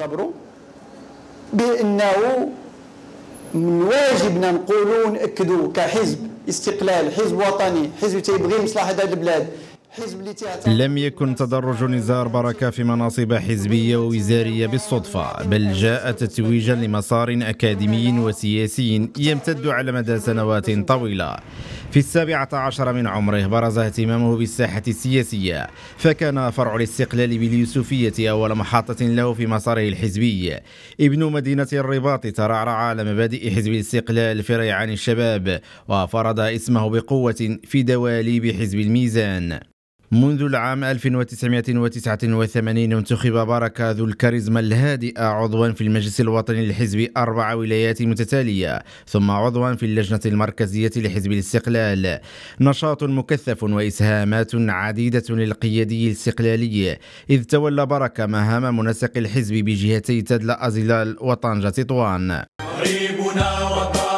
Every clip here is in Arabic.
نعتبره بانه من واجبنا نقولوا ناكدوا كحزب استقلال حزب وطني حزب تيبغي مصلحه هذه البلاد لم يكن تدرج نزار بركة في مناصب حزبية ووزارية بالصدفة بل جاء تتويجا لمسار أكاديمي وسياسي يمتد على مدى سنوات طويلة في السابعة عشر من عمره برز اهتمامه بالساحة السياسية فكان فرع الاستقلال باليوسفية أول محطة له في مساره الحزبي ابن مدينة الرباط ترعرع على مبادئ حزب الاستقلال في ريعان الشباب وفرض اسمه بقوة في دواليب حزب الميزان منذ العام 1989 انتخب بركة ذو الكاريزما الهادئة عضوا في المجلس الوطني للحزب أربع ولايات متتالية ثم عضوا في اللجنة المركزية لحزب الاستقلال نشاط مكثف وإسهامات عديدة للقيادي الاستقلالي إذ تولى بركة مهام منسق الحزب بجهتي تدلأ أزلال وطنجة تطوان قريبنا وطن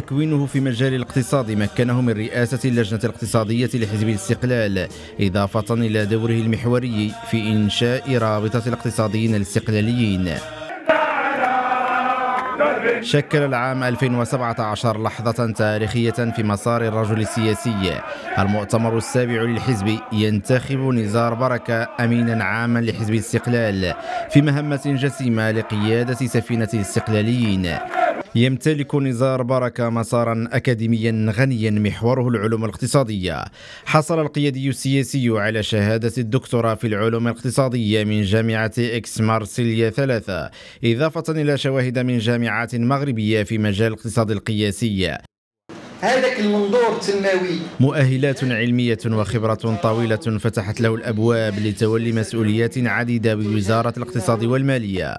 تكوينه في مجال الاقتصاد مكنه من رئاسة اللجنة الاقتصادية لحزب الاستقلال إضافة إلى دوره المحوري في إنشاء رابطة الاقتصاديين الاستقلاليين شكل العام 2017 لحظة تاريخية في مسار الرجل السياسي المؤتمر السابع للحزب ينتخب نزار بركة أمينا عاما لحزب الاستقلال في مهمة جسيمة لقيادة سفينة الاستقلاليين يمتلك نزار بركة مسارا أكاديميا غنيا محوره العلوم الاقتصادية حصل القيادي السياسي على شهادة الدكتوراه في العلوم الاقتصادية من جامعة إكس مارسيليا ثلاثة إضافة إلى شواهد من جامعات مغربية في مجال الاقتصاد القياسي هذاك المنظور التنموي مؤهلات علمية وخبرة طويلة فتحت له الأبواب لتولي مسؤوليات عديدة بوزارة الاقتصاد والمالية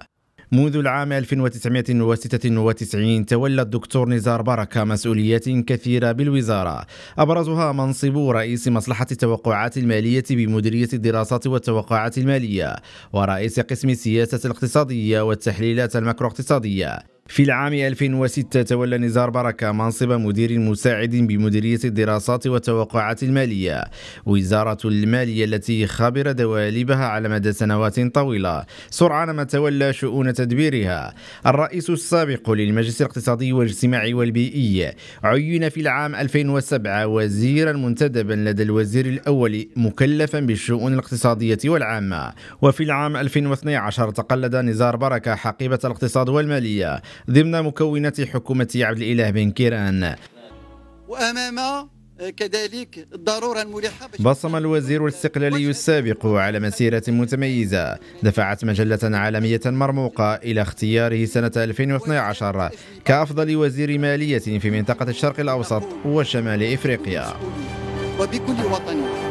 منذ العام 1996 تولى الدكتور نزار بركة مسؤوليات كثيرة بالوزارة أبرزها منصب رئيس مصلحة التوقعات المالية بمديرية الدراسات والتوقعات المالية ورئيس قسم السياسة الاقتصادية والتحليلات الماكرو اقتصادية في العام 2006 تولى نزار بركة منصب مدير مساعد بمديرية الدراسات والتوقعات المالية وزارة المالية التي خبر دواليبها على مدى سنوات طويلة سرعان ما تولى شؤون تدبيرها الرئيس السابق للمجلس الاقتصادي والاجتماعي والبيئي عين في العام 2007 وزيرا منتدبا لدى الوزير الأول مكلفا بالشؤون الاقتصادية والعامة وفي العام 2012 تقلد نزار بركة حقيبة الاقتصاد والمالية ضمن مكونات حكومة عبد الإله بن كيران وأمام آه، كذلك الضرورة الملحة بصم الوزير الاستقلالي السابق على مسيرة متميزة دفعت مجلة عالمية مرموقة إلى اختياره سنة 2012 كأفضل وزير مالية في منطقة الشرق الأوسط وشمال إفريقيا وبكل وطن